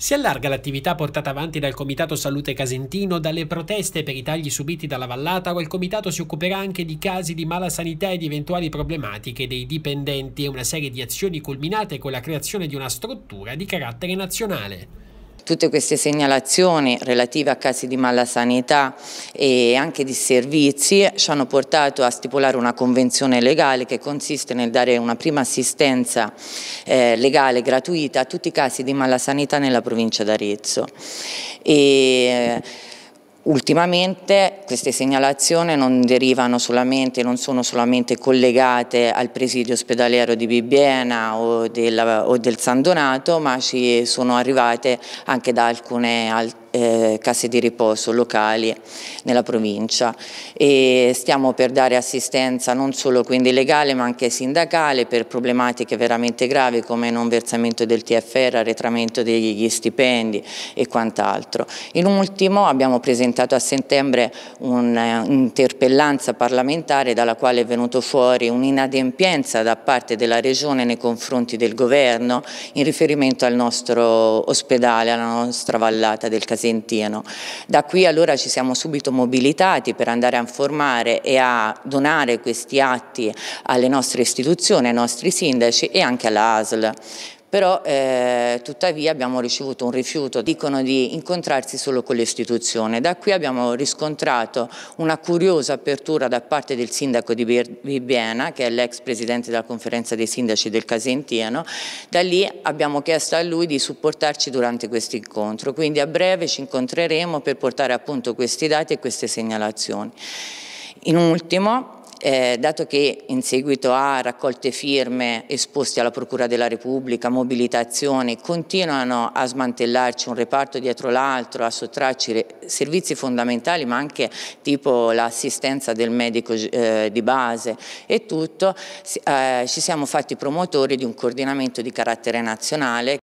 Si allarga l'attività portata avanti dal Comitato Salute Casentino dalle proteste per i tagli subiti dalla vallata, ora il Comitato si occuperà anche di casi di mala sanità e di eventuali problematiche dei dipendenti e una serie di azioni culminate con la creazione di una struttura di carattere nazionale. Tutte queste segnalazioni relative a casi di malasanità e anche di servizi ci hanno portato a stipulare una convenzione legale che consiste nel dare una prima assistenza eh, legale gratuita a tutti i casi di malasanità nella provincia d'Arezzo. E, eh, Ultimamente queste segnalazioni non derivano solamente, non sono solamente collegate al presidio ospedaliero di Bibbiena o, della, o del San Donato, ma ci sono arrivate anche da alcune altre eh, case di riposo locali nella provincia e stiamo per dare assistenza non solo quindi legale ma anche sindacale per problematiche veramente gravi come non versamento del TFR, arretramento degli stipendi e quant'altro. In ultimo abbiamo presentato a settembre un'interpellanza parlamentare dalla quale è venuto fuori un'inadempienza da parte della Regione nei confronti del Governo in riferimento al nostro ospedale, alla nostra vallata del Casino Vicentino. Da qui allora ci siamo subito mobilitati per andare a informare e a donare questi atti alle nostre istituzioni, ai nostri sindaci e anche alla ASL però eh, tuttavia abbiamo ricevuto un rifiuto, dicono di incontrarsi solo con l'istituzione. Da qui abbiamo riscontrato una curiosa apertura da parte del sindaco di Bibbiena, che è l'ex presidente della conferenza dei sindaci del Casentino, da lì abbiamo chiesto a lui di supportarci durante questo incontro, quindi a breve ci incontreremo per portare appunto questi dati e queste segnalazioni. In ultimo, eh, dato che in seguito a raccolte firme esposte alla Procura della Repubblica, mobilitazioni, continuano a smantellarci un reparto dietro l'altro, a sottrarci servizi fondamentali ma anche tipo l'assistenza del medico eh, di base e tutto, eh, ci siamo fatti promotori di un coordinamento di carattere nazionale